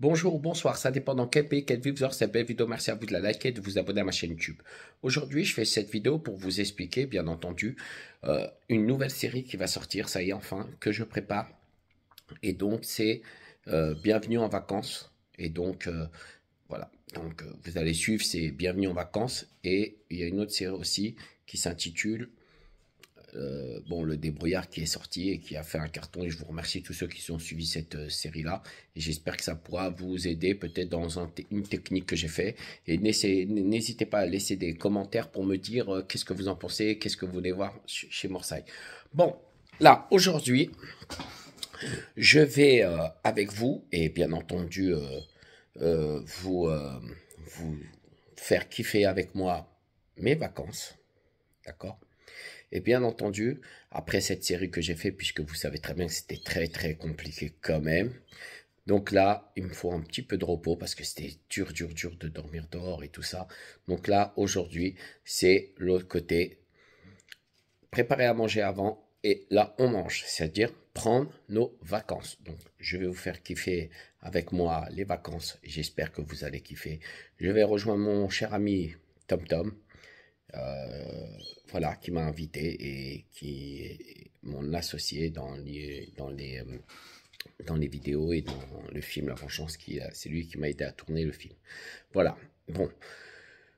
Bonjour ou bonsoir, ça dépend dans quel pays, quelle vous aurez cette belle vidéo. Merci à vous de la liker et de vous abonner à ma chaîne YouTube. Aujourd'hui, je fais cette vidéo pour vous expliquer, bien entendu, euh, une nouvelle série qui va sortir, ça y est, enfin, que je prépare. Et donc, c'est euh, Bienvenue en vacances. Et donc, euh, voilà. Donc, vous allez suivre, c'est Bienvenue en vacances. Et il y a une autre série aussi qui s'intitule euh, bon, le débrouillard qui est sorti et qui a fait un carton. Et je vous remercie tous ceux qui ont suivi cette euh, série-là. Et j'espère que ça pourra vous aider peut-être dans une technique que j'ai fait. Et n'hésitez pas à laisser des commentaires pour me dire euh, qu'est-ce que vous en pensez, qu'est-ce que vous voulez voir chez Morsay. Bon, là, aujourd'hui, je vais avec vous et bien entendu vous, vous faire kiffer avec moi mes vacances. D'accord et bien entendu, après cette série que j'ai fait, puisque vous savez très bien que c'était très très compliqué quand même, donc là, il me faut un petit peu de repos parce que c'était dur, dur, dur de dormir dehors et tout ça. Donc là, aujourd'hui, c'est l'autre côté. Préparer à manger avant et là, on mange, c'est-à-dire prendre nos vacances. Donc, je vais vous faire kiffer avec moi les vacances. J'espère que vous allez kiffer. Je vais rejoindre mon cher ami Tom Tom. Euh, voilà, qui m'a invité et qui est mon associé dans les, dans les, euh, dans les vidéos et dans le film La Vengeance, qui c'est lui qui m'a aidé à tourner le film. Voilà, bon.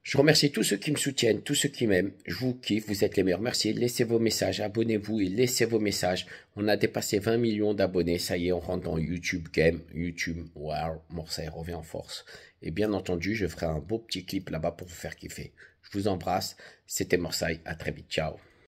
Je remercie tous ceux qui me soutiennent, tous ceux qui m'aiment. Je vous kiffe, vous êtes les meilleurs. Merci. Laissez vos messages, abonnez-vous et laissez vos messages. On a dépassé 20 millions d'abonnés. Ça y est, on rentre dans YouTube Game. YouTube, World. Morsay revient en force. Et bien entendu, je ferai un beau petit clip là-bas pour vous faire kiffer. Je vous embrasse. C'était Morsay, À très vite. Ciao.